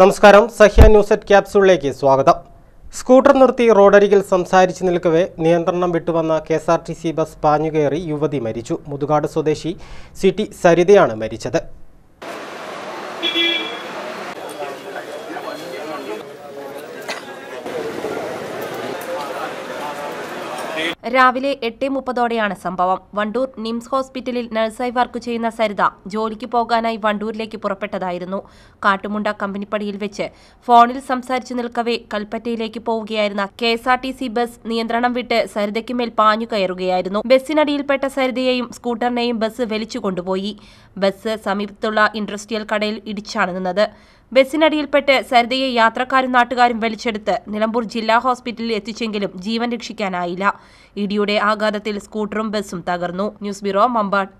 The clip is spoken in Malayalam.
നമസ്കാരം സഹ്യ ന്യൂസ് അറ്റ് ക്യാപ്സൂളിലേക്ക് സ്വാഗതം സ്കൂട്ടർ നിർത്തി റോഡരികിൽ സംസാരിച്ചു നിൽക്കവേ നിയന്ത്രണം വിട്ടുവന്ന K S R T C bus പാഞ്ഞുകയറി യുവതി മരിച്ചു മുതുകാട് സ്വദേശി സി ടി സരിതയാണ് മരിച്ചത് രാവിലെ എട്ട് മുപ്പതോടെയാണ് സംഭവം വണ്ടൂർ നിംസ് ഹോസ്പിറ്റലിൽ നഴ്സായി വർക്ക് ചെയ്യുന്ന സരിത ജോലിക്ക് പോകാനായി വണ്ടൂരിലേക്ക് പുറപ്പെട്ടതായിരുന്നു കാട്ടുമുണ്ട കമ്പനിപ്പടിയിൽ വെച്ച് ഫോണിൽ സംസാരിച്ചു നിൽക്കവേ കൽപ്പറ്റയിലേക്ക് പോവുകയായിരുന്ന K S R T C bus നിയന്ത്രണം വിട്ട് സരിതയ്ക്ക് മേൽ പാഞ്ഞു കയറുകയായിരുന്നു ബസ്സിനടിയിൽപ്പെട്ട സരിതയെയും സ്കൂട്ടറിനെയും ബസ് വലിച്ചു കൊണ്ടുപോയി ബസ് സമീപത്തുള്ള ഇൻഡസ്ട്രിയൽ കടയിൽ ഇടിച്ചാണ് നിന്നത് ബസ്സിനടിയിൽപ്പെട്ട് സരിതയെ യാത്രക്കാരും നാട്ടുകാരും വലിച്ചെടുത്ത് നിലമ്പൂർ ജില്ലാ ഹോസ്പിറ്റലിൽ എത്തിച്ചെങ്കിലും ജീവൻ രക്ഷിക്കാനായില്ല ഇടിയുടെ ആഘാതത്തിൽ സ്കൂട്ടറും ബസ്സും തകർന്നു ന്യൂസ് ബ്യൂറോ മമ്പാട്